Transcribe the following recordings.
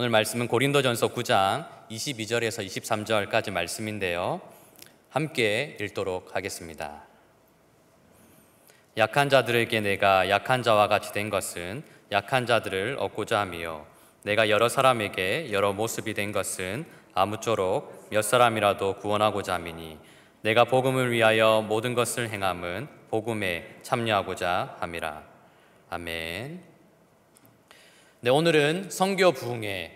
오늘 말씀은 고린도전서 9장 22절에서 23절까지 말씀인데요. 함께 읽도록 하겠습니다. 약한 자들에게 내가 약한 자와 같이 된 것은 약한 자들을 얻고자 함이요 내가 여러 사람에게 여러 모습이 된 것은 아무쪼록 몇 사람이라도 구원하고자 함이니 내가 복음을 위하여 모든 것을 행함은 복음에 참여하고자 함이라. 아멘. 네, 오늘은 성교 부흥회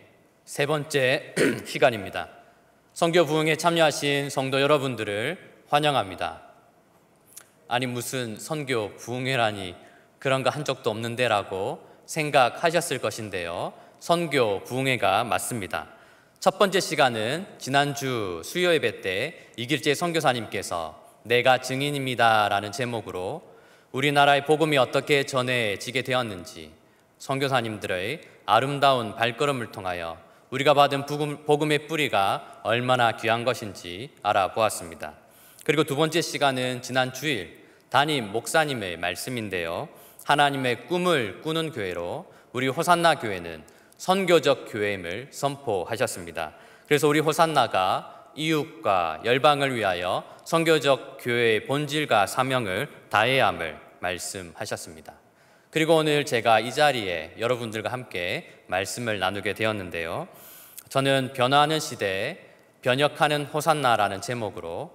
세 번째 시간입니다. 성교 부흥에 참여하신 성도 여러분들을 환영합니다. 아니 무슨 선교 부흥회라니 그런 거 한 적도 없는데라고 생각하셨을 것인데요. 선교 부흥회가 맞습니다. 첫 번째 시간은 지난주 수요 예배 때 이길재 선교사님께서 내가 증인입니다라는 제목으로 우리나라의 복음이 어떻게 전해지게 되었는지 선교사님들의 아름다운 발걸음을 통하여 우리가 받은 복음의 뿌리가 얼마나 귀한 것인지 알아보았습니다. 그리고 두 번째 시간은 지난 주일 담임 목사님의 말씀인데요. 하나님의 꿈을 꾸는 교회로 우리 호산나 교회는 선교적 교회임을 선포하셨습니다. 그래서 우리 호산나가 이웃과 열방을 위하여 선교적 교회의 본질과 사명을 다해야 함을 말씀하셨습니다. 그리고 오늘 제가 이 자리에 여러분들과 함께 말씀을 나누게 되었는데요. 저는 변화하는 시대에 변혁하는 호산나라는 제목으로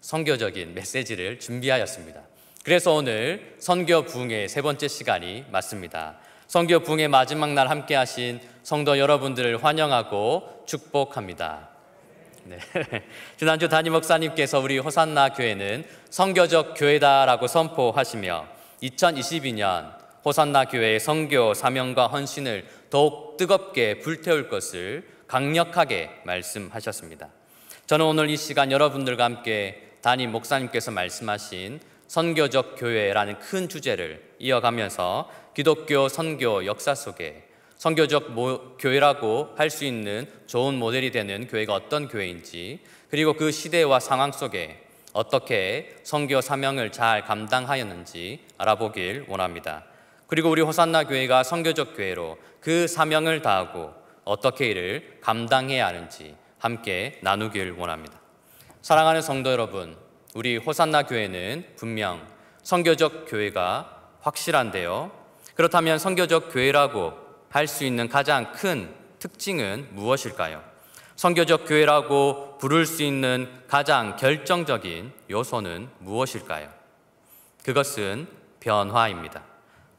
선교적인 메시지를 준비하였습니다. 그래서 오늘 선교 부흥의 세 번째 시간이 맞습니다. 선교 부흥의 마지막 날 함께 하신 성도 여러분들을 환영하고 축복합니다. 네. 지난주 담임 목사님께서 우리 호산나 교회는 선교적 교회다라고 선포하시며 2022년 호산나 교회의 선교 사명과 헌신을 더욱 뜨겁게 불태울 것을 강력하게 말씀하셨습니다. 저는 오늘 이 시간 여러분들과 함께 담임 목사님께서 말씀하신 선교적 교회라는 큰 주제를 이어가면서 기독교 선교 역사 속에 선교적 모, 교회라고 할 수 있는 좋은 모델이 되는 교회가 어떤 교회인지 그리고 그 시대와 상황 속에 어떻게 선교 사명을 잘 감당하였는지 알아보길 원합니다. 그리고 우리 호산나 교회가 성교적 교회로 그 사명을 다하고 어떻게 이를 감당해야 하는지 함께 나누길 원합니다. 사랑하는 성도 여러분, 우리 호산나 교회는 분명 선교적 교회가 확실한데요. 그렇다면 선교적 교회라고 할 수 있는 가장 큰 특징은 무엇일까요? 선교적 교회라고 부를 수 있는 가장 결정적인 요소는 무엇일까요? 그것은 변화입니다.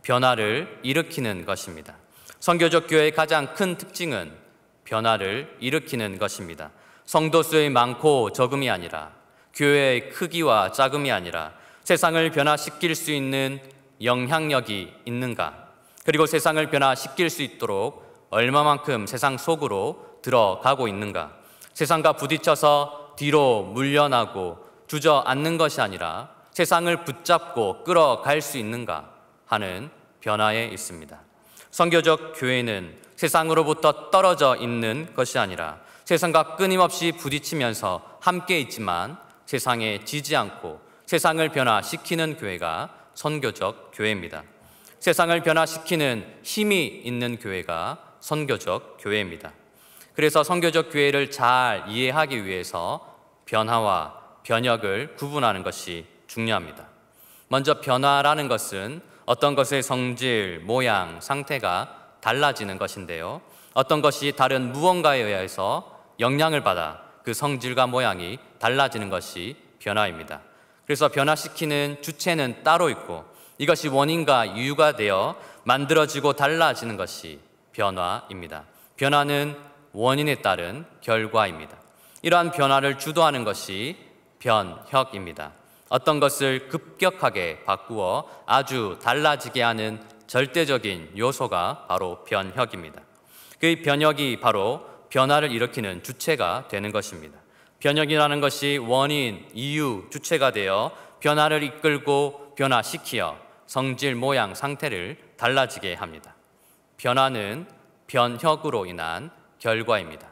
변화를 일으키는 것입니다. 선교적 교회의 가장 큰 특징은 변화를 일으키는 것입니다. 성도 수의 많고 적음이 아니라 교회의 크기와 작음이 아니라 세상을 변화시킬 수 있는 영향력이 있는가 그리고 세상을 변화시킬 수 있도록 얼마만큼 세상 속으로 들어가고 있는가 세상과 부딪혀서 뒤로 물려나고 주저앉는 것이 아니라 세상을 붙잡고 끌어갈 수 있는가 하는 변화에 있습니다. 선교적 교회는 세상으로부터 떨어져 있는 것이 아니라 세상과 끊임없이 부딪히면서 함께 있지만 세상에 지지 않고 세상을 변화시키는 교회가 선교적 교회입니다. 세상을 변화시키는 힘이 있는 교회가 선교적 교회입니다. 그래서 선교적 교회를 잘 이해하기 위해서 변화와 변혁을 구분하는 것이 중요합니다. 먼저 변화라는 것은 어떤 것의 성질, 모양, 상태가 달라지는 것인데요. 어떤 것이 다른 무언가에 의해서 영향을 받아 그 성질과 모양이 달라지는 것이 변화입니다. 그래서 변화시키는 주체는 따로 있고 이것이 원인과 이유가 되어 만들어지고 달라지는 것이 변화입니다. 변화는 원인에 따른 결과입니다. 이러한 변화를 주도하는 것이 변혁입니다. 어떤 것을 급격하게 바꾸어 아주 달라지게 하는 절대적인 요소가 바로 변혁입니다. 그 변혁이 바로 변화를 일으키는 주체가 되는 것입니다. 변혁이라는 것이 원인, 이유, 주체가 되어 변화를 이끌고 변화시키어 성질, 모양, 상태를 달라지게 합니다. 변화는 변혁으로 인한 결과입니다.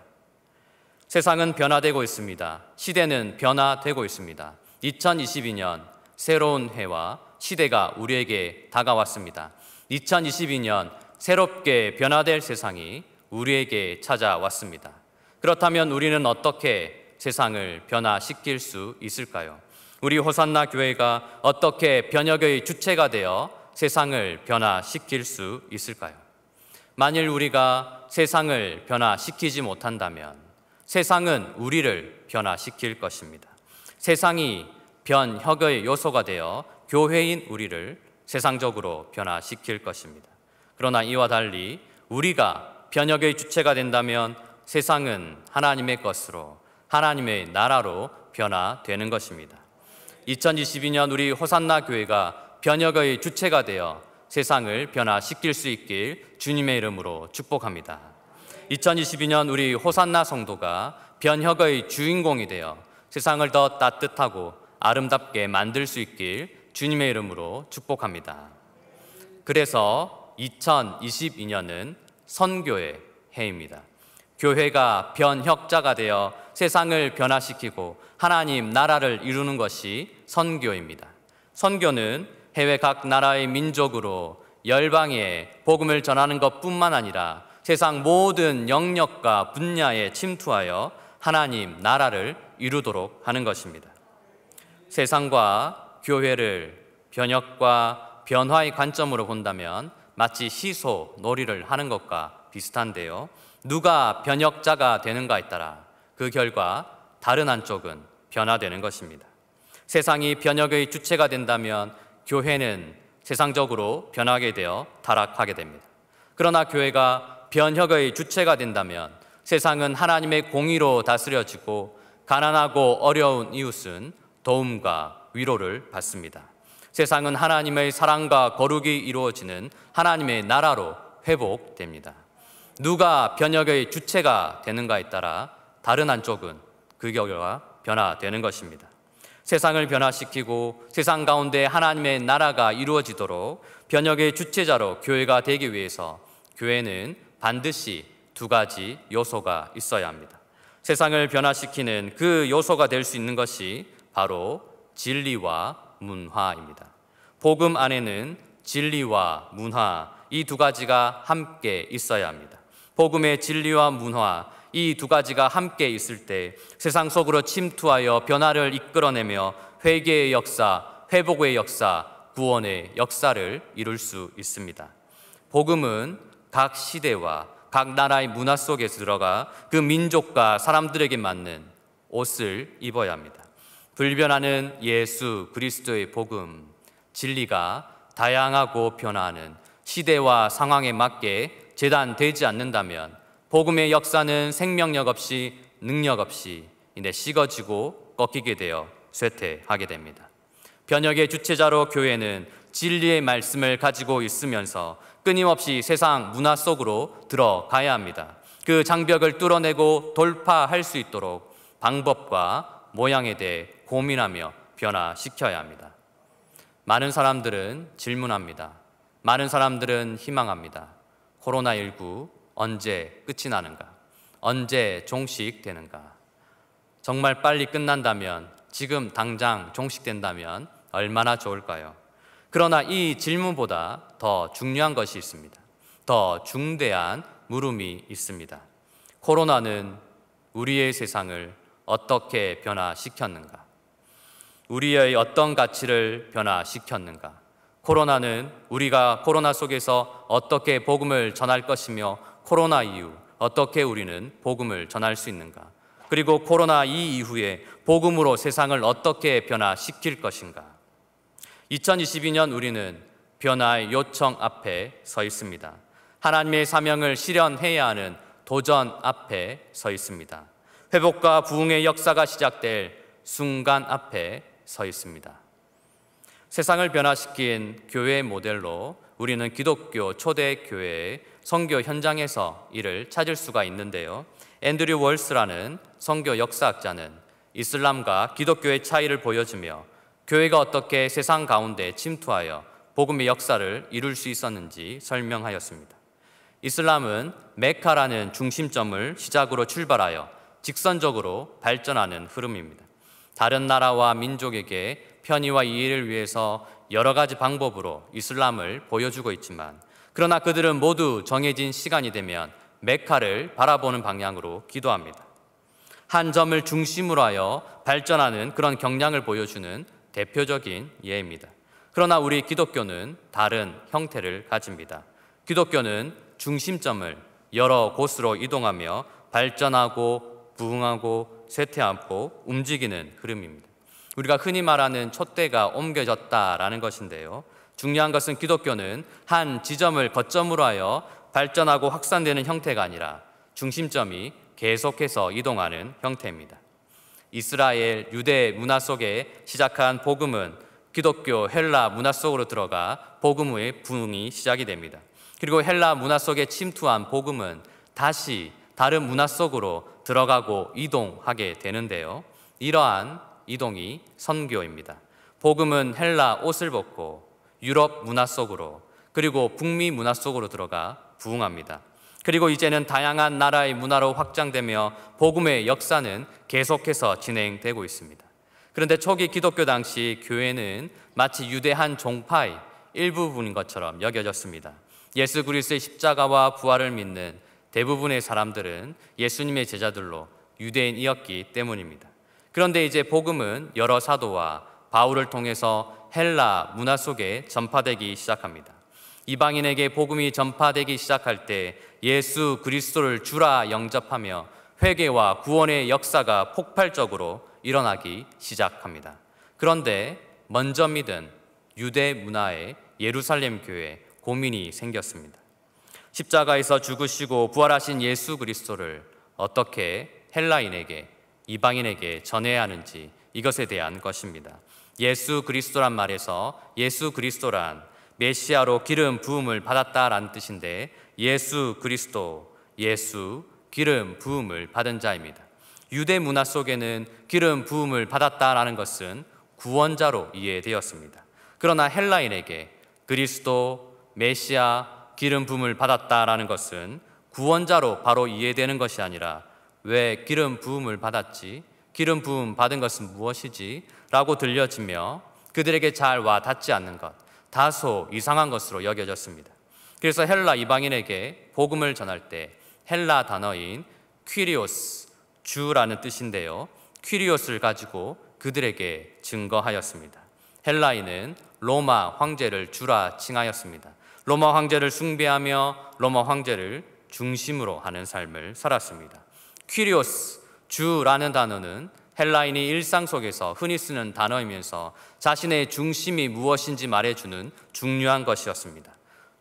세상은 변화되고 있습니다. 시대는 변화되고 있습니다. 2022년 새로운 해와 시대가 우리에게 다가왔습니다. 2022년 새롭게 변화될 세상이 우리에게 찾아왔습니다. 그렇다면 우리는 어떻게 세상을 변화시킬 수 있을까요? 우리 호산나 교회가 어떻게 변혁의 주체가 되어 세상을 변화시킬 수 있을까요? 만일 우리가 세상을 변화시키지 못한다면 세상은 우리를 변화시킬 것입니다. 세상이 변혁의 요소가 되어 교회인 우리를 세상적으로 변화시킬 것입니다. 그러나 이와 달리 우리가 변혁의 주체가 된다면 세상은 하나님의 것으로 하나님의 나라로 변화되는 것입니다. 2022년 우리 호산나 교회가 변혁의 주체가 되어 세상을 변화시킬 수 있길 주님의 이름으로 축복합니다. 2022년 우리 호산나 성도가 변혁의 주인공이 되어 세상을 더 따뜻하고 아름답게 만들 수 있길 주님의 이름으로 축복합니다. 그래서 2022년은 선교의 해입니다. 교회가 변혁자가 되어 세상을 변화시키고 하나님 나라를 이루는 것이 선교입니다. 선교는 해외 각 나라의 민족으로 열방에 복음을 전하는 것뿐만 아니라 세상 모든 영역과 분야에 침투하여 하나님 나라를 이루도록 하는 것입니다. 세상과 교회를 변혁과 변화의 관점으로 본다면 마치 시소 놀이를 하는 것과 비슷한데요. 누가 변혁자가 되는가에 따라 그 결과 다른 한쪽은 변화되는 것입니다. 세상이 변혁의 주체가 된다면 교회는 세상적으로 변하게 되어 타락하게 됩니다. 그러나 교회가 변혁의 주체가 된다면 세상은 하나님의 공의로 다스려지고 가난하고 어려운 이웃은 도움과 위로를 받습니다. 세상은 하나님의 사랑과 거룩이 이루어지는 하나님의 나라로 회복됩니다. 누가 변혁의 주체가 되는가에 따라 다른 한쪽은 그 결과 변화되는 것입니다. 세상을 변화시키고 세상 가운데 하나님의 나라가 이루어지도록 변혁의 주체자로 교회가 되기 위해서 교회는 반드시 두 가지 요소가 있어야 합니다. 세상을 변화시키는 그 요소가 될 수 있는 것이 바로 진리와 문화입니다. 복음 안에는 진리와 문화 이 두 가지가 함께 있어야 합니다. 복음의 진리와 문화 이 두 가지가 함께 있을 때 세상 속으로 침투하여 변화를 이끌어내며 회개의 역사, 회복의 역사, 구원의 역사를 이룰 수 있습니다. 복음은 각 시대와 각 나라의 문화 속에 들어가 그 민족과 사람들에게 맞는 옷을 입어야 합니다. 불변하는 예수 그리스도의 복음, 진리가 다양하고 변화하는 시대와 상황에 맞게 재단되지 않는다면 복음의 역사는 생명력 없이 능력 없이 이내 식어지고 꺾이게 되어 쇠퇴하게 됩니다. 변혁의 주체자로 교회는 진리의 말씀을 가지고 있으면서 끊임없이 세상 문화 속으로 들어가야 합니다. 그 장벽을 뚫어내고 돌파할 수 있도록 방법과 모양에 대해 고민하며 변화시켜야 합니다. 많은 사람들은 질문합니다. 많은 사람들은 희망합니다. 코로나19 언제 끝이 나는가? 언제 종식되는가? 정말 빨리 끝난다면, 지금 당장 종식된다면 얼마나 좋을까요? 그러나 이 질문보다 더 중요한 것이 있습니다. 더 중대한 물음이 있습니다. 코로나는 우리의 세상을 어떻게 변화시켰는가? 우리의 어떤 가치를 변화시켰는가? 코로나는 우리가 코로나 속에서 어떻게 복음을 전할 것이며 코로나 이후 어떻게 우리는 복음을 전할 수 있는가? 그리고 코로나 이 이후에 복음으로 세상을 어떻게 변화시킬 것인가? 2022년 우리는 변화의 요청 앞에 서 있습니다. 하나님의 사명을 실현해야 하는 도전 앞에 서 있습니다. 회복과 부흥의 역사가 시작될 순간 앞에 서 있습니다. 세상을 변화시킨 교회 모델로 우리는 기독교 초대교회의 선교 현장에서 이를 찾을 수가 있는데요. 앤드류 월스라는 선교 역사학자는 이슬람과 기독교의 차이를 보여주며 교회가 어떻게 세상 가운데 침투하여 복음의 역사를 이룰 수 있었는지 설명하였습니다. 이슬람은 메카라는 중심점을 시작으로 출발하여 직선적으로 발전하는 흐름입니다. 다른 나라와 민족에게 편의와 이해를 위해서 여러 가지 방법으로 이슬람을 보여주고 있지만 그러나 그들은 모두 정해진 시간이 되면 메카를 바라보는 방향으로 기도합니다. 한 점을 중심으로 하여 발전하는 그런 경향을 보여주는 대표적인 예입니다. 그러나 우리 기독교는 다른 형태를 가집니다. 기독교는 중심점을 여러 곳으로 이동하며 발전하고 부흥하고 쇠퇴하고 움직이는 흐름입니다. 우리가 흔히 말하는 촛대가 옮겨졌다라는 것인데요. 중요한 것은 기독교는 한 지점을 거점으로 하여 발전하고 확산되는 형태가 아니라 중심점이 계속해서 이동하는 형태입니다. 이스라엘 유대 문화 속에 시작한 복음은 기독교 헬라 문화 속으로 들어가 복음의 부흥이 시작이 됩니다. 그리고 헬라 문화 속에 침투한 복음은 다시 다른 문화 속으로 들어가고 이동하게 되는데요. 이러한 이동이 선교입니다. 복음은 헬라 옷을 벗고 유럽 문화 속으로 그리고 북미 문화 속으로 들어가 부흥합니다. 그리고 이제는 다양한 나라의 문화로 확장되며 복음의 역사는 계속해서 진행되고 있습니다. 그런데 초기 기독교 당시 교회는 마치 유대한 종파의 일부분인 것처럼 여겨졌습니다. 예수 그리스의 십자가와 부활을 믿는 대부분의 사람들은 예수님의 제자들로 유대인이었기 때문입니다. 그런데 이제 복음은 여러 사도와 바울을 통해서 헬라 문화 속에 전파되기 시작합니다. 이방인에게 복음이 전파되기 시작할 때 예수 그리스도를 주라 영접하며 회개와 구원의 역사가 폭발적으로 일어나기 시작합니다. 그런데 먼저 믿은 유대 문화의 예루살렘 교회 고민이 생겼습니다. 십자가에서 죽으시고 부활하신 예수 그리스도를 어떻게 헬라인에게 이방인에게 전해야 하는지 이것에 대한 것입니다. 예수 그리스도란 말에서 예수 그리스도란 메시아로 기름 부음을 받았다라는 뜻인데 예수 그리스도 예수 기름 부음을 받은 자입니다. 유대 문화 속에는 기름 부음을 받았다라는 것은 구원자로 이해되었습니다. 그러나 헬라인에게 그리스도 메시아 기름 부음을 받았다라는 것은 구원자로 바로 이해되는 것이 아니라 왜 기름 부음을 받았지? 기름 부음 받은 것은 무엇이지? 라고 들려지며 그들에게 잘 와 닿지 않는 것. 다소 이상한 것으로 여겨졌습니다. 그래서 헬라 이방인에게 복음을 전할 때 헬라 단어인 퀴리오스, 주라는 뜻인데요. 퀴리오스를 가지고 그들에게 증거하였습니다. 헬라인은 로마 황제를 주라 칭하였습니다. 로마 황제를 숭배하며 로마 황제를 중심으로 하는 삶을 살았습니다. 퀴리오스, 주라는 단어는 헬라인이 일상 속에서 흔히 쓰는 단어이면서 자신의 중심이 무엇인지 말해주는 중요한 것이었습니다.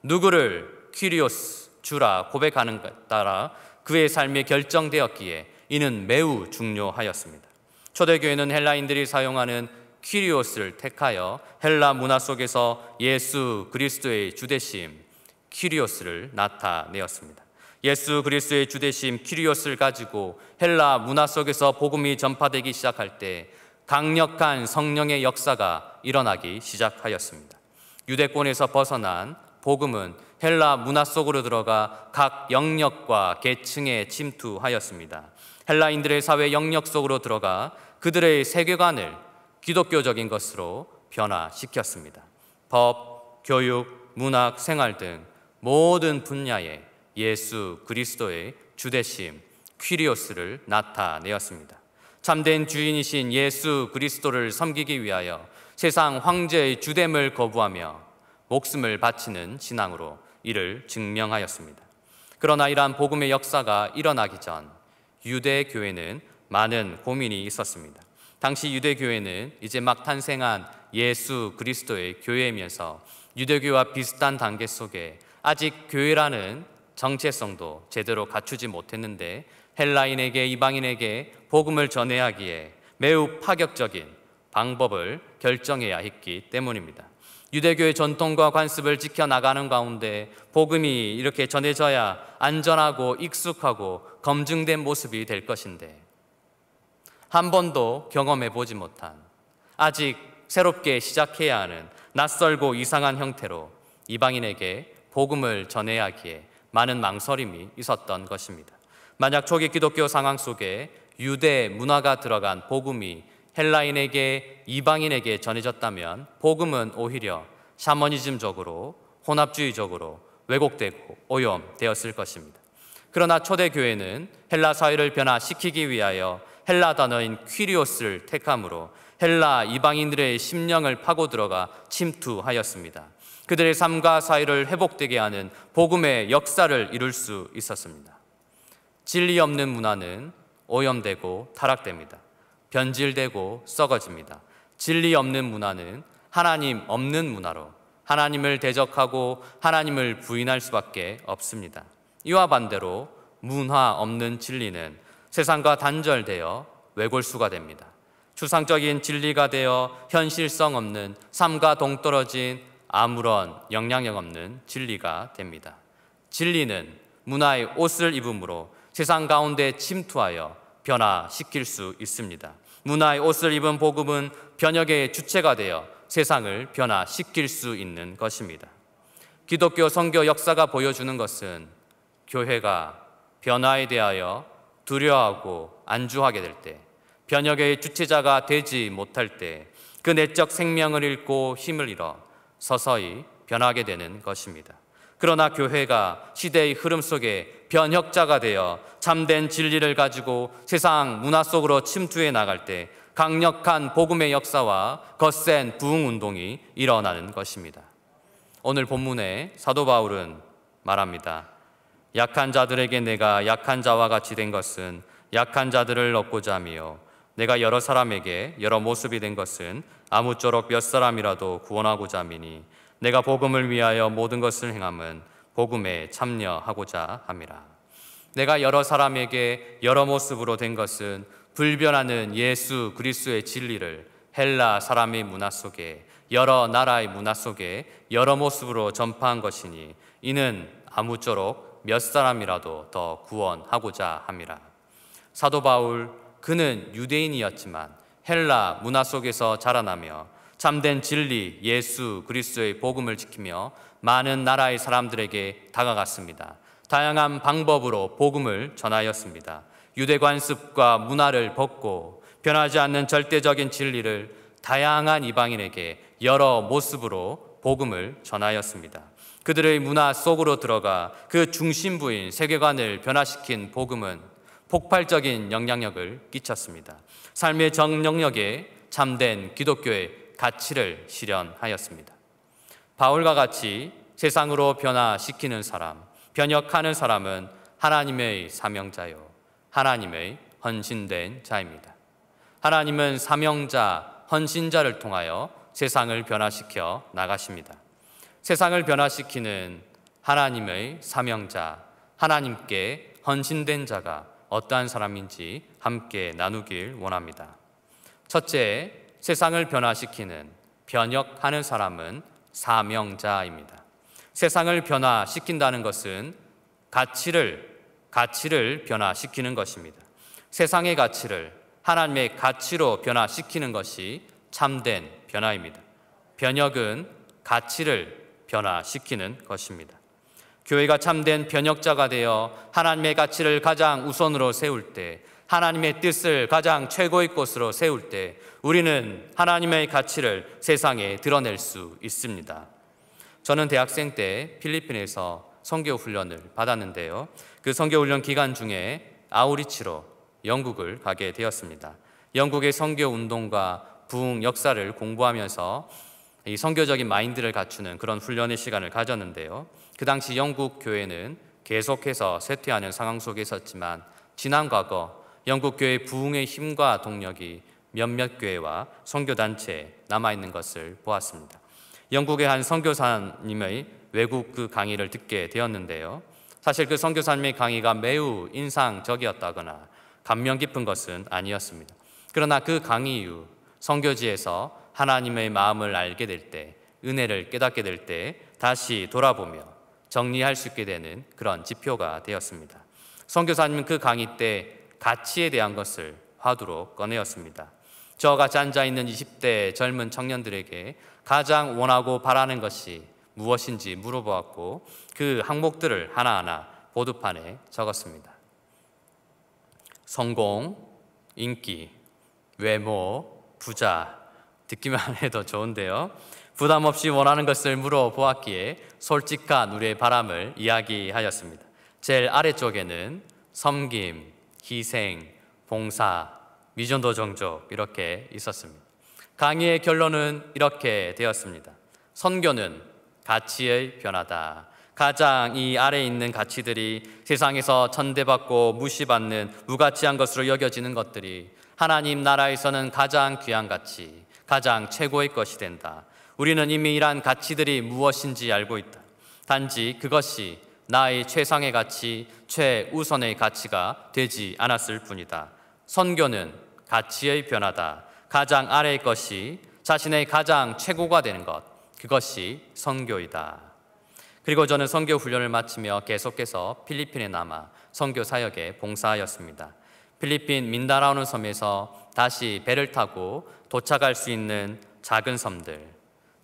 누구를 퀴리오스 주라 고백하는 것 따라 그의 삶이 결정되었기에 이는 매우 중요하였습니다. 초대교회는 헬라인들이 사용하는 퀴리오스를 택하여 헬라 문화 속에서 예수 그리스도의 주대심 퀴리오스를 나타내었습니다. 예수 그리스의 주대심 키리오스를 가지고 헬라 문화 속에서 복음이 전파되기 시작할 때 강력한 성령의 역사가 일어나기 시작하였습니다. 유대권에서 벗어난 복음은 헬라 문화 속으로 들어가 각 영역과 계층에 침투하였습니다. 헬라인들의 사회 영역 속으로 들어가 그들의 세계관을 기독교적인 것으로 변화시켰습니다. 법, 교육, 문학, 생활 등 모든 분야에 예수 그리스도의 주대심 퀴리오스를 나타내었습니다. 참된 주인이신 예수 그리스도를 섬기기 위하여 세상 황제의 주됨을 거부하며 목숨을 바치는 신앙으로 이를 증명하였습니다. 그러나 이러한 복음의 역사가 일어나기 전 유대 교회는 많은 고민이 있었습니다. 당시 유대 교회는 이제 막 탄생한 예수 그리스도의 교회이면서 유대교와 비슷한 단계 속에 아직 교회라는 정체성도 제대로 갖추지 못했는데 헬라인에게 이방인에게 복음을 전해야 하기에 매우 파격적인 방법을 결정해야 했기 때문입니다. 유대교의 전통과 관습을 지켜나가는 가운데 복음이 이렇게 전해져야 안전하고 익숙하고 검증된 모습이 될 것인데 한 번도 경험해 보지 못한 아직 새롭게 시작해야 하는 낯설고 이상한 형태로 이방인에게 복음을 전해야 하기에 많은 망설임이 있었던 것입니다. 만약 초기 기독교 상황 속에 유대 문화가 들어간 복음이 헬라인에게 이방인에게 전해졌다면 복음은 오히려 샤머니즘적으로 혼합주의적으로 왜곡되고 오염되었을 것입니다. 그러나 초대 교회는 헬라 사회를 변화시키기 위하여 헬라 단어인 퀴리오스를 택함으로 헬라 이방인들의 심령을 파고 들어가 침투하였습니다. 그들의 삶과 사회를 회복되게 하는 복음의 역사를 이룰 수 있었습니다. 진리 없는 문화는 오염되고 타락됩니다. 변질되고 썩어집니다. 진리 없는 문화는 하나님 없는 문화로 하나님을 대적하고 하나님을 부인할 수밖에 없습니다. 이와 반대로 문화 없는 진리는 세상과 단절되어 외골수가 됩니다. 추상적인 진리가 되어 현실성 없는 삶과 동떨어진 아무런 영향력 없는 진리가 됩니다. 진리는 문화의 옷을 입음으로 세상 가운데 침투하여 변화시킬 수 있습니다. 문화의 옷을 입은 복음은 변혁의 주체가 되어 세상을 변화시킬 수 있는 것입니다. 기독교 선교 역사가 보여주는 것은 교회가 변화에 대하여 두려워하고 안주하게 될 때, 변혁의 주체자가 되지 못할 때, 그 내적 생명을 잃고 힘을 잃어 서서히 변하게 되는 것입니다. 그러나 교회가 시대의 흐름 속에 변혁자가 되어 참된 진리를 가지고 세상 문화 속으로 침투해 나갈 때 강력한 복음의 역사와 거센 부흥 운동이 일어나는 것입니다. 오늘 본문에 사도 바울은 말합니다. 약한 자들에게 내가 약한 자와 같이 된 것은 약한 자들을 얻고자 하며 내가 여러 사람에게 여러 모습이 된 것은 아무쪼록 몇 사람이라도 구원하고자 하니 내가 복음을 위하여 모든 것을 행함은 복음에 참여하고자 함이라. 내가 여러 사람에게 여러 모습으로 된 것은 불변하는 예수 그리스도의 진리를 헬라 사람의 문화 속에 여러 나라의 문화 속에 여러 모습으로 전파한 것이니 이는 아무쪼록 몇 사람이라도 더 구원하고자 함이라. 사도 바울 그는 유대인이었지만 헬라 문화 속에서 자라나며 참된 진리 예수 그리스도의 복음을 지키며 많은 나라의 사람들에게 다가갔습니다. 다양한 방법으로 복음을 전하였습니다. 유대 관습과 문화를 벗고 변하지 않는 절대적인 진리를 다양한 이방인에게 여러 모습으로 복음을 전하였습니다. 그들의 문화 속으로 들어가 그 중심부인 세계관을 변화시킨 복음은 폭발적인 영향력을 끼쳤습니다. 삶의 전 영역에 참된 기독교의 가치를 실현하였습니다. 바울과 같이 세상으로 변화시키는 사람, 변혁하는 사람은 하나님의 사명자요. 하나님의 헌신된 자입니다. 하나님은 사명자, 헌신자를 통하여 세상을 변화시켜 나가십니다. 세상을 변화시키는 하나님의 사명자, 하나님께 헌신된 자가 어떠한 사람인지 함께 나누길 원합니다. 첫째, 세상을 변화시키는 변혁하는 사람은 사명자입니다. 세상을 변화시킨다는 것은 가치를 가치를 변화시키는 것입니다. 세상의 가치를 하나님의 가치로 변화시키는 것이 참된 변화입니다. 변혁은 가치를 변화시키는 것입니다. 교회가 참된 변혁자가 되어 하나님의 가치를 가장 우선으로 세울 때, 하나님의 뜻을 가장 최고의 것으로 세울 때, 우리는 하나님의 가치를 세상에 드러낼 수 있습니다. 저는 대학생 때 필리핀에서 선교 훈련을 받았는데요. 그 선교 훈련 기간 중에 아우리치로 영국을 가게 되었습니다. 영국의 선교 운동과 부흥 역사를 공부하면서 이 선교적인 마인드를 갖추는 그런 훈련의 시간을 가졌는데요. 그 당시 영국 교회는 계속해서 쇠퇴하는 상황 속에 있었지만 지난 과거 영국 교회 부흥의 힘과 동력이 몇몇 교회와 선교 단체에 남아 있는 것을 보았습니다. 영국의 한 선교사님의 외국 그 강의를 듣게 되었는데요. 사실 그 선교사님의 강의가 매우 인상적이었다거나 감명 깊은 것은 아니었습니다. 그러나 그 강의 이후 선교지에서 하나님의 마음을 알게 될 때, 은혜를 깨닫게 될 때 다시 돌아보며 정리할 수 있게 되는 그런 지표가 되었습니다. 선교사님은 그 강의 때 가치에 대한 것을 화두로 꺼내었습니다. 저같 앉아있는 20대 젊은 청년들에게 가장 원하고 바라는 것이 무엇인지 물어보았고 그 항목들을 하나하나 보드판에 적었습니다. 성공, 인기, 외모, 부자, 듣기만 해도 좋은데요. 부담 없이 원하는 것을 물어보았기에 솔직한 우리의 바람을 이야기하였습니다. 제일 아래쪽에는 섬김, 희생, 봉사, 미전도 정적 이렇게 있었습니다. 강의의 결론은 이렇게 되었습니다. 선교는 가치의 변화다. 가장 이 아래 있는 가치들이 세상에서 천대받고 무시받는 무가치한 것으로 여겨지는 것들이 하나님 나라에서는 가장 귀한 가치, 가장 최고의 것이 된다. 우리는 이미 이러한 가치들이 무엇인지 알고 있다. 단지 그것이 나의 최상의 가치, 최우선의 가치가 되지 않았을 뿐이다. 선교는 가치의 변화다. 가장 아래의 것이 자신의 가장 최고가 되는 것. 그것이 선교이다. 그리고 저는 선교 훈련을 마치며 계속해서 필리핀에 남아 선교 사역에 봉사하였습니다. 필리핀 민다라오는 섬에서 다시 배를 타고 도착할 수 있는 작은 섬들,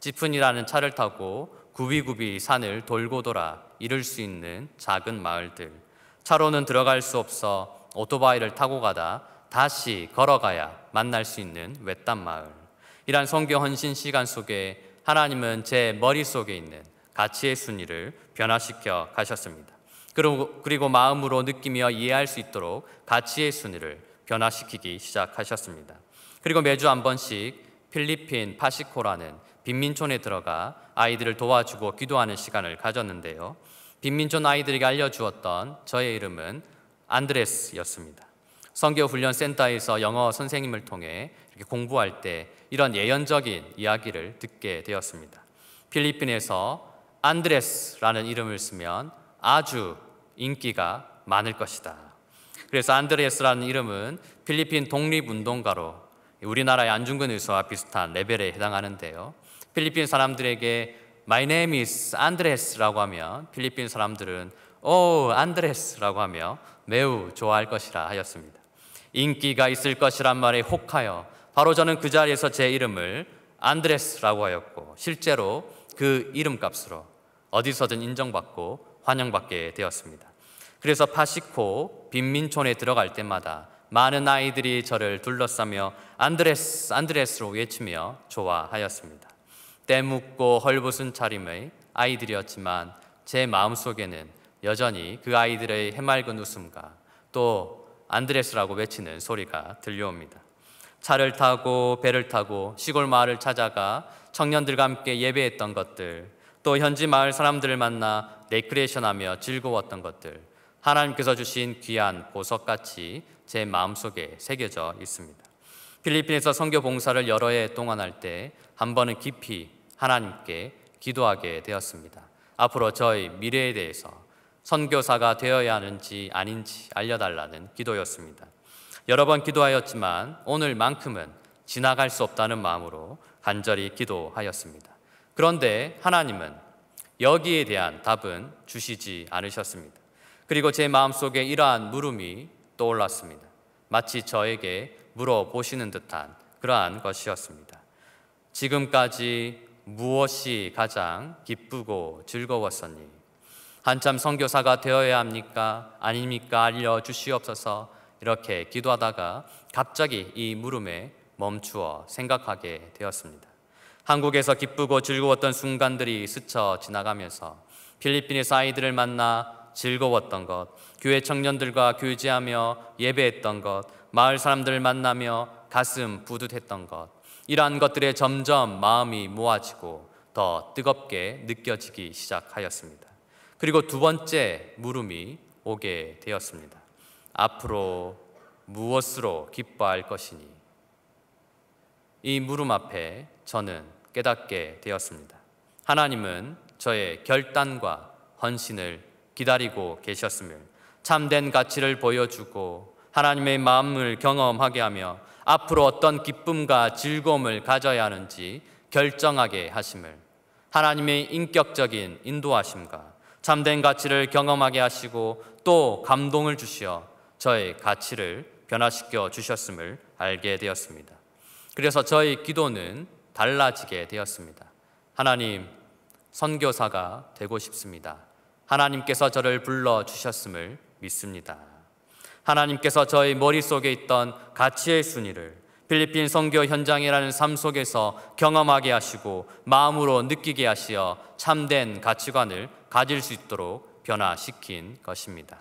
지푼이라는 차를 타고 구비구비 산을 돌고 돌아 이룰 수 있는 작은 마을들. 차로는 들어갈 수 없어 오토바이를 타고 가다 다시 걸어가야 만날 수 있는 외딴 마을. 이란 성교 헌신 시간 속에 하나님은 제 머릿속에 있는 가치의 순위를 변화시켜 가셨습니다. 그리고, 그리고 마음으로 느끼며 이해할 수 있도록 가치의 순위를 변화시키기 시작하셨습니다. 그리고 매주 한 번씩 필리핀 파시코라는 빈민촌에 들어가 아이들을 도와주고 기도하는 시간을 가졌는데요. 빈민촌 아이들에게 알려주었던 저의 이름은 안드레스였습니다. 성교훈련센터에서 영어 선생님을 통해 이렇게 공부할 때 이런 예언적인 이야기를 듣게 되었습니다. 필리핀에서 안드레스라는 이름을 쓰면 아주 인기가 많을 것이다. 그래서 안드레스라는 이름은 필리핀 독립운동가로 우리나라의 안중근 의사와 비슷한 레벨에 해당하는데요. 필리핀 사람들에게 My name is 안드레스라고 하면 필리핀 사람들은 오 oh, 안드레스라고 하며 매우 좋아할 것이라 하였습니다. 인기가 있을 것이란 말에 혹하여 바로 저는 그 자리에서 제 이름을 안드레스라고 하였고 실제로 그 이름값으로 어디서든 인정받고 환영받게 되었습니다. 그래서 파시코 빈민촌에 들어갈 때마다 많은 아이들이 저를 둘러싸며 안드레스 안드레스로 외치며 좋아하였습니다. 때묻고 헐벗은 차림의 아이들이었지만 제 마음속에는 여전히 그 아이들의 해맑은 웃음과 또 안드레스라고 외치는 소리가 들려옵니다. 차를 타고 배를 타고 시골 마을을 찾아가 청년들과 함께 예배했던 것들, 또 현지 마을 사람들을 만나 레크레이션하며 즐거웠던 것들, 하나님께서 주신 귀한 보석같이 제 마음속에 새겨져 있습니다. 필리핀에서 선교 봉사를 여러 해 동안 할 때 한 번은 깊이 하나님께 기도하게 되었습니다. 앞으로 저희 미래에 대해서 선교사가 되어야 하는지 아닌지 알려달라는 기도였습니다. 여러 번 기도하였지만 오늘만큼은 지나갈 수 없다는 마음으로 간절히 기도하였습니다. 그런데 하나님은 여기에 대한 답은 주시지 않으셨습니다. 그리고 제 마음속에 이러한 물음이 떠올랐습니다. 마치 저에게 물어보시는 듯한 그러한 것이었습니다. 지금까지 무엇이 가장 기쁘고 즐거웠었니? 한참 선교사가 되어야 합니까? 아닙니까? 알려 주시옵소서. 이렇게 기도하다가 갑자기 이 물음에 멈추어 생각하게 되었습니다. 한국에서 기쁘고 즐거웠던 순간들이 스쳐 지나가면서 필리핀에서 아이들을 만나 즐거웠던 것, 교회 청년들과 교제하며 예배했던 것, 마을 사람들을 만나며 가슴 부듯했던 것, 이러한 것들에 점점 마음이 모아지고 더 뜨겁게 느껴지기 시작하였습니다. 그리고 두 번째 물음이 오게 되었습니다. 앞으로 무엇으로 기뻐할 것이니? 이 물음 앞에 저는 깨닫게 되었습니다. 하나님은 저의 결단과 헌신을 기다리고 계셨음을 참된 가치를 보여주고 하나님의 마음을 경험하게 하며 앞으로 어떤 기쁨과 즐거움을 가져야 하는지 결정하게 하심을 하나님의 인격적인 인도하심과 참된 가치를 경험하게 하시고 또 감동을 주시어 저의 가치를 변화시켜 주셨음을 알게 되었습니다. 그래서 저희 기도는 달라지게 되었습니다. 하나님, 선교사가 되고 싶습니다. 하나님께서 저를 불러 주셨음을 믿습니다. 하나님께서 저희 머릿속에 있던 가치의 순위를 필리핀 선교 현장이라는 삶 속에서 경험하게 하시고 마음으로 느끼게 하시어 참된 가치관을 가질 수 있도록 변화시킨 것입니다.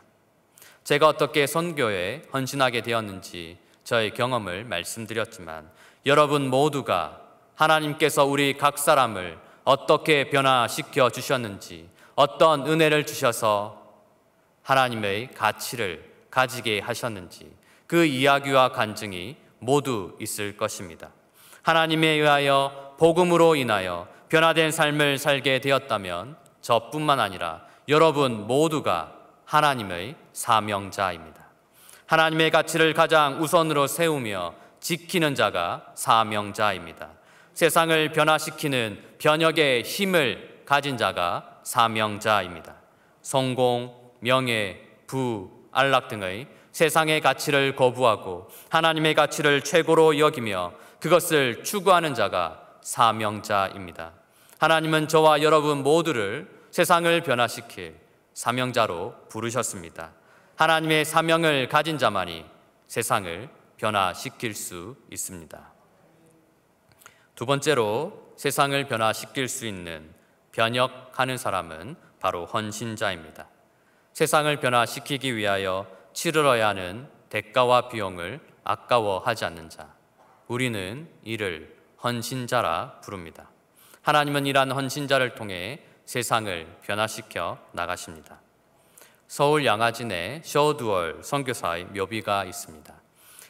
제가 어떻게 선교에 헌신하게 되었는지 저의 경험을 말씀드렸지만 여러분 모두가 하나님께서 우리 각 사람을 어떻게 변화시켜 주셨는지 어떤 은혜를 주셔서 하나님의 가치를 가지게 하셨는지 그 이야기와 간증이 모두 있을 것입니다. 하나님에 의하여 복음으로 인하여 변화된 삶을 살게 되었다면 저뿐만 아니라 여러분 모두가 하나님의 사명자입니다. 하나님의 가치를 가장 우선으로 세우며 지키는 자가 사명자입니다. 세상을 변화시키는 변혁의 힘을 가진 자가 사명자입니다. 성공, 명예, 부, 안락 등의 세상의 가치를 거부하고 하나님의 가치를 최고로 여기며 그것을 추구하는 자가 사명자입니다. 하나님은 저와 여러분 모두를 세상을 변화시킬 사명자로 부르셨습니다. 하나님의 사명을 가진 자만이 세상을 변화시킬 수 있습니다. 두 번째로 세상을 변화시킬 수 있는 변혁하는 사람은 바로 헌신자입니다. 세상을 변화시키기 위하여 치르러야 하는 대가와 비용을 아까워하지 않는 자. 우리는 이를 헌신자라 부릅니다. 하나님은 이러한 헌신자를 통해 세상을 변화시켜 나가십니다. 서울 양아진에 셔두얼 선교사의 묘비가 있습니다.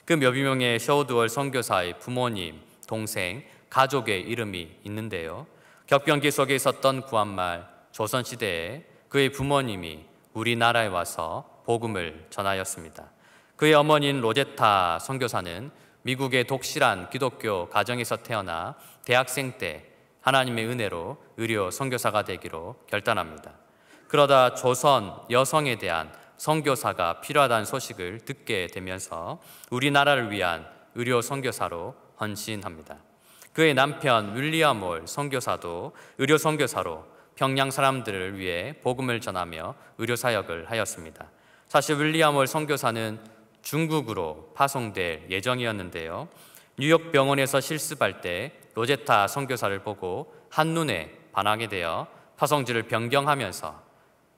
그 묘비명에 셔두얼 선교사의 부모님, 동생, 가족의 이름이 있는데요. 격변기 속에 있었던 구한말 조선시대에 그의 부모님이 우리나라에 와서 복음을 전하였습니다. 그의 어머니인 로제타 선교사는 미국의 독실한 기독교 가정에서 태어나 대학생 때 하나님의 은혜로 의료 선교사가 되기로 결단합니다. 그러다 조선 여성에 대한 선교사가 필요하다는 소식을 듣게 되면서 우리나라를 위한 의료 선교사로 헌신합니다. 그의 남편 윌리엄 월 선교사도 의료 선교사로 평양 사람들을 위해 복음을 전하며 의료 사역을 하였습니다. 사실 윌리엄 월 선교사는 중국으로 파송될 예정이었는데요. 뉴욕 병원에서 실습할 때 로제타 선교사를 보고 한눈에 반하게 되어 파송지를 변경하면서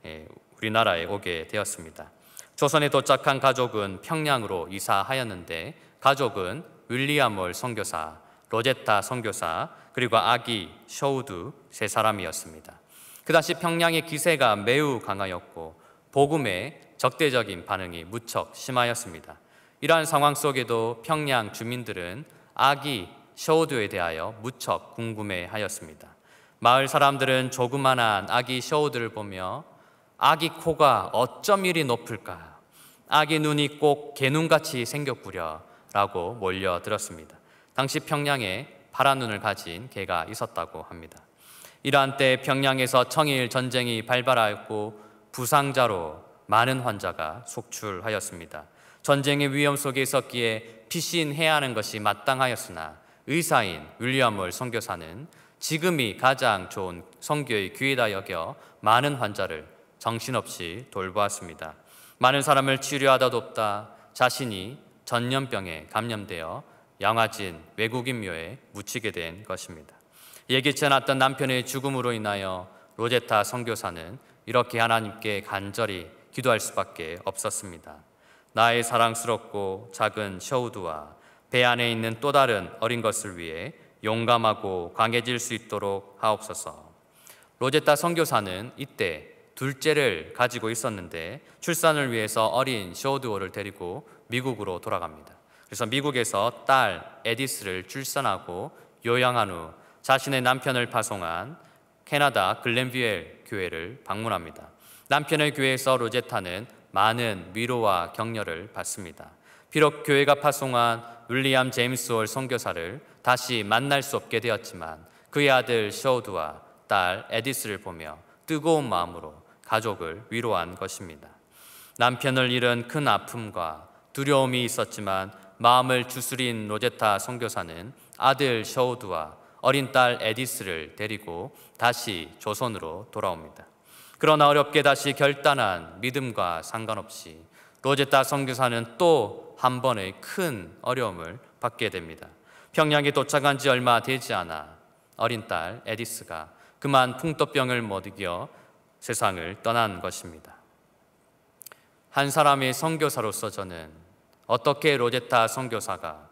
예, 우리나라에 오게 되었습니다. 조선에 도착한 가족은 평양으로 이사하였는데 가족은 윌리엄 월 선교사, 로제타 선교사, 그리고 아기 셔우두 세 사람이었습니다. 그당시 평양의 기세가 매우 강하였고 복음에 적대적인 반응이 무척 심하였습니다. 이러한 상황 속에도 평양 주민들은 아기 셔오두에 대하여 무척 궁금해하였습니다. 마을 사람들은 조그만한 아기 셔오두를 보며 아기 코가 어쩜 이리 높을까? 아기 눈이 꼭 개눈같이 생겼구려라고 몰려들었습니다. 당시 평양에 파란 눈을 가진 개가 있었다고 합니다. 이러한 때 평양에서 청일 전쟁이 발발하였고 부상자로 많은 환자가 속출하였습니다. 전쟁의 위험 속에 있었기에 피신해야 하는 것이 마땅하였으나 의사인 윌리엄을 선교사는 지금이 가장 좋은 선교의 기회다 여겨 많은 환자를 정신없이 돌보았습니다. 많은 사람을 치료하다 돕다 자신이 전염병에 감염되어 양화진 외국인묘에 묻히게 된 것입니다. 예기치 않았던 남편의 죽음으로 인하여 로제타 선교사는 이렇게 하나님께 간절히 기도할 수밖에 없었습니다. 나의 사랑스럽고 작은 셔우드와 배 안에 있는 또 다른 어린 것을 위해 용감하고 강해질 수 있도록 하옵소서. 로제타 선교사는 이때 둘째를 가지고 있었는데 출산을 위해서 어린 셔드호를 데리고 미국으로 돌아갑니다. 그래서 미국에서 딸 에디스를 출산하고 요양한 후 자신의 남편을 파송한 캐나다 글렌비엘 교회를 방문합니다. 남편의 교회에서 로제타는 많은 위로와 격려를 받습니다. 비록 교회가 파송한 윌리엄 제임스 월 선교사를 다시 만날 수 없게 되었지만 그의 아들 셔드와딸 에디스를 보며 뜨거운 마음으로 가족을 위로한 것입니다. 남편을 잃은 큰 아픔과 두려움이 있었지만 마음을 주스린 로제타 선교사는 아들 셔드와 어린 딸 에디스를 데리고 다시 조선으로 돌아옵니다. 그러나 어렵게 다시 결단한 믿음과 상관없이 로제타 선교사는 또 한 번의 큰 어려움을 받게 됩니다. 평양에 도착한 지 얼마 되지 않아 어린 딸 에디스가 그만 풍토병을 못 이겨 세상을 떠난 것입니다. 한 사람의 선교사로서 저는 어떻게 로제타 선교사가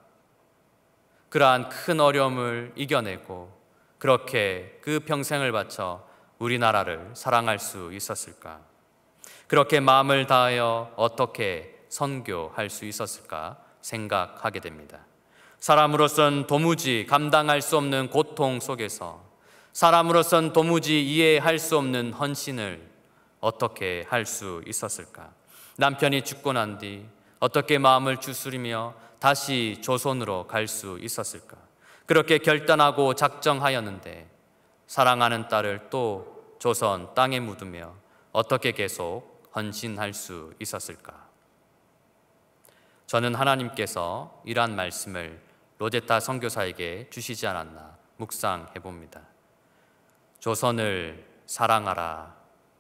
그러한 큰 어려움을 이겨내고 그렇게 그 평생을 바쳐 우리나라를 사랑할 수 있었을까? 그렇게 마음을 다하여 어떻게 선교할 수 있었을까 생각하게 됩니다. 사람으로선 도무지 감당할 수 없는 고통 속에서 사람으로선 도무지 이해할 수 없는 헌신을 어떻게 할 수 있었을까? 남편이 죽고 난 뒤 어떻게 마음을 추스리며 다시 조선으로 갈 수 있었을까? 그렇게 결단하고 작정하였는데 사랑하는 딸을 또 조선 땅에 묻으며 어떻게 계속 헌신할 수 있었을까? 저는 하나님께서 이러한 말씀을 로제타 선교사에게 주시지 않았나 묵상해 봅니다. 조선을 사랑하라.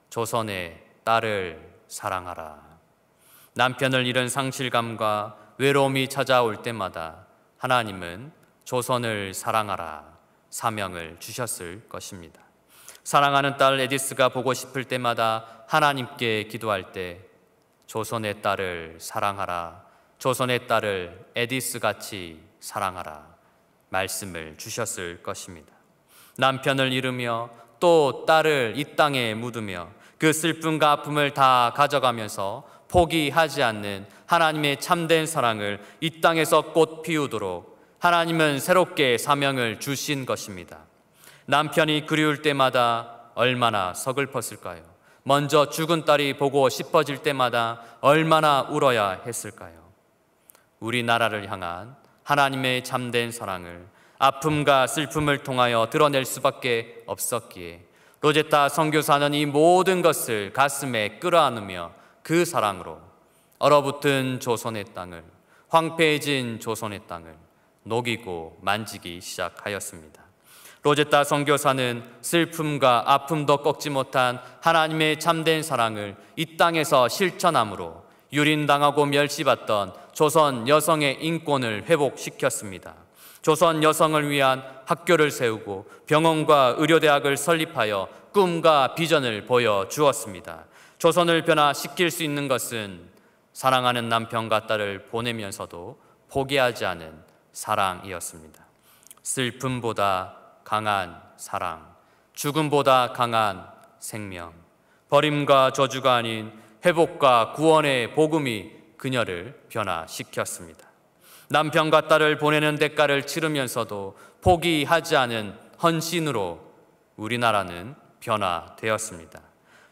조선의 딸을 사랑하라. 남편을 잃은 상실감과 외로움이 찾아올 때마다 하나님은 조선을 사랑하라 사명을 주셨을 것입니다. 사랑하는 딸 에디스가 보고 싶을 때마다 하나님께 기도할 때 조선의 딸을 사랑하라 조선의 딸을 에디스 같이 사랑하라 말씀을 주셨을 것입니다. 남편을 잃으며 또 딸을 이 땅에 묻으며 그 슬픔과 아픔을 다 가져가면서 포기하지 않는 하나님의 참된 사랑을 이 땅에서 꽃 피우도록 하나님은 새롭게 사명을 주신 것입니다. 남편이 그리울 때마다 얼마나 서글펐을까요? 먼저 죽은 딸이 보고 싶어질 때마다 얼마나 울어야 했을까요? 우리나라를 향한 하나님의 참된 사랑을 아픔과 슬픔을 통하여 드러낼 수밖에 없었기에 로제타 선교사는 이 모든 것을 가슴에 끌어안으며 그 사랑으로 얼어붙은 조선의 땅을 황폐해진 조선의 땅을 녹이고 만지기 시작하였습니다. 로제타 선교사는 슬픔과 아픔도 꺾지 못한 하나님의 참된 사랑을 이 땅에서 실천함으로 유린당하고 멸시받던 조선 여성의 인권을 회복시켰습니다. 조선 여성을 위한 학교를 세우고 병원과 의료대학을 설립하여 꿈과 비전을 보여주었습니다. 조선을 변화시킬 수 있는 것은 사랑하는 남편과 딸을 보내면서도 포기하지 않은 사랑이었습니다. 슬픔보다 강한 사랑, 죽음보다 강한 생명, 버림과 저주가 아닌 회복과 구원의 복음이 그녀를 변화시켰습니다. 남편과 딸을 보내는 대가를 치르면서도 포기하지 않은 헌신으로 우리나라는 변화되었습니다.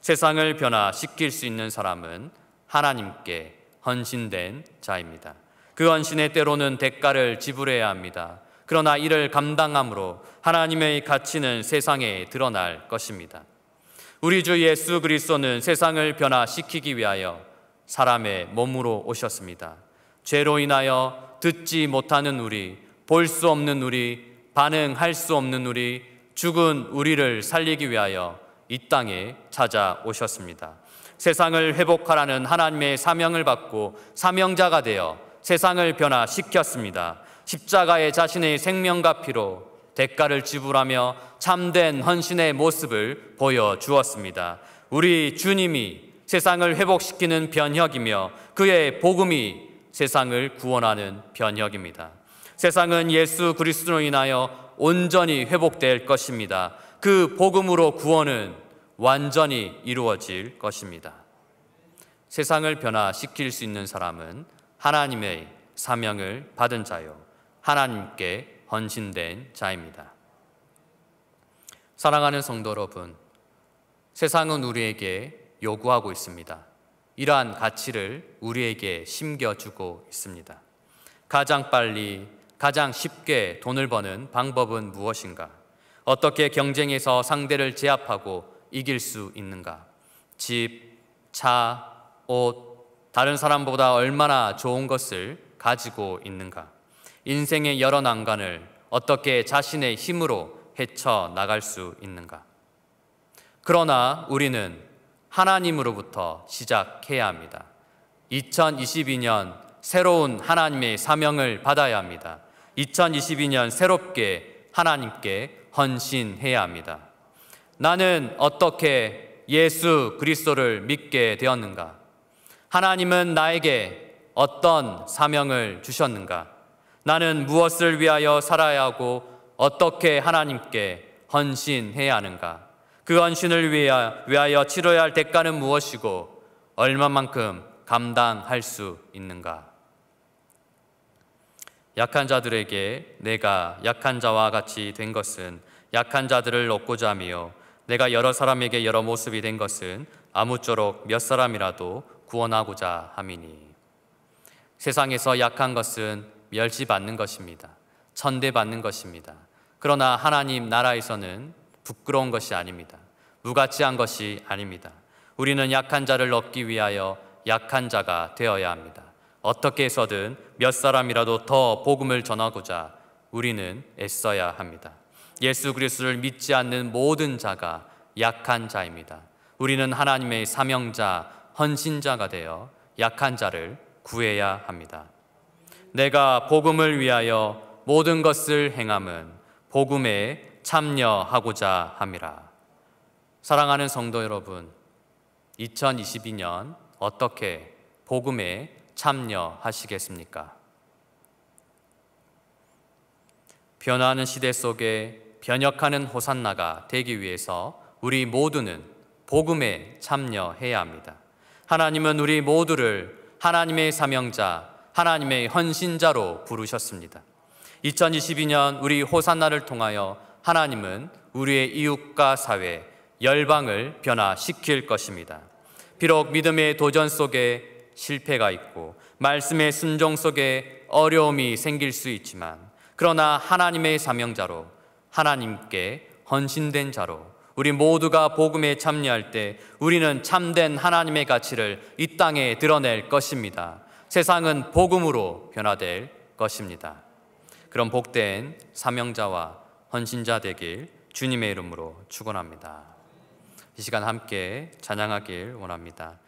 세상을 변화시킬 수 있는 사람은 하나님께 헌신된 자입니다. 그 헌신에 때로는 대가를 지불해야 합니다. 그러나 이를 감당함으로 하나님의 가치는 세상에 드러날 것입니다. 우리 주 예수 그리스도는 세상을 변화시키기 위하여 사람의 몸으로 오셨습니다. 죄로 인하여 듣지 못하는 우리, 볼 수 없는 우리, 반응할 수 없는 우리, 죽은 우리를 살리기 위하여 이 땅에 찾아오셨습니다. 세상을 회복하라는 하나님의 사명을 받고 사명자가 되어 세상을 변화시켰습니다. 십자가에 자신의 생명과 피로 대가를 지불하며 참된 헌신의 모습을 보여주었습니다. 우리 주님이 세상을 회복시키는 변혁이며 그의 복음이 세상을 구원하는 변혁입니다. 세상은 예수 그리스도로 인하여 온전히 회복될 것입니다. 그 복음으로 구원은 완전히 이루어질 것입니다. 세상을 변화시킬 수 있는 사람은 하나님의 사명을 받은 자요. 하나님께 헌신된 자입니다. 사랑하는 성도 여러분, 세상은 우리에게 요구하고 있습니다. 이러한 가치를 우리에게 심겨주고 있습니다. 가장 빨리, 가장 쉽게 돈을 버는 방법은 무엇인가? 어떻게 경쟁에서 상대를 제압하고 이길 수 있는가? 집, 차, 옷, 다른 사람보다 얼마나 좋은 것을 가지고 있는가? 인생의 여러 난관을 어떻게 자신의 힘으로 헤쳐 나갈 수 있는가? 그러나 우리는 하나님으로부터 시작해야 합니다. 2022년 새로운 하나님의 사명을 받아야 합니다. 2022년 새롭게 하나님께 헌신해야 합니다. 나는 어떻게 예수 그리스도를 믿게 되었는가? 하나님은 나에게 어떤 사명을 주셨는가? 나는 무엇을 위하여 살아야 하고 어떻게 하나님께 헌신해야 하는가? 그 헌신을 위하여 치러야 할 대가는 무엇이고 얼마만큼 감당할 수 있는가? 약한 자들에게 내가 약한 자와 같이 된 것은 약한 자들을 얻고자 하며 내가 여러 사람에게 여러 모습이 된 것은 아무쪼록 몇 사람이라도 구원하고자 함이니 세상에서 약한 것은 멸시받는 것입니다. 천대받는 것입니다. 그러나 하나님 나라에서는 부끄러운 것이 아닙니다. 무가치한 것이 아닙니다. 우리는 약한 자를 얻기 위하여 약한 자가 되어야 합니다. 어떻게 해서든 몇 사람이라도 더 복음을 전하고자 우리는 애써야 합니다. 예수 그리스도를 믿지 않는 모든 자가 약한 자입니다. 우리는 하나님의 사명자, 헌신자가 되어 약한 자를 구해야 합니다. 내가 복음을 위하여 모든 것을 행함은 복음에 참여하고자 함이라. 사랑하는 성도 여러분, 2022년 어떻게 복음에 참여하시겠습니까? 변화하는 시대 속에 변혁하는 호산나가 되기 위해서 우리 모두는 복음에 참여해야 합니다. 하나님은 우리 모두를 하나님의 사명자, 하나님의 헌신자로 부르셨습니다. 2022년 우리 호산나를 통하여 하나님은 우리의 이웃과 사회, 열방을 변화시킬 것입니다. 비록 믿음의 도전 속에 실패가 있고 말씀의 순종 속에 어려움이 생길 수 있지만 그러나 하나님의 사명자로 하나님께 헌신된 자로 우리 모두가 복음에 참여할 때 우리는 참된 하나님의 가치를 이 땅에 드러낼 것입니다. 세상은 복음으로 변화될 것입니다. 그런 복된 사명자와 헌신자 되길 주님의 이름으로 축원합니다. 이 시간 함께 찬양하길 원합니다.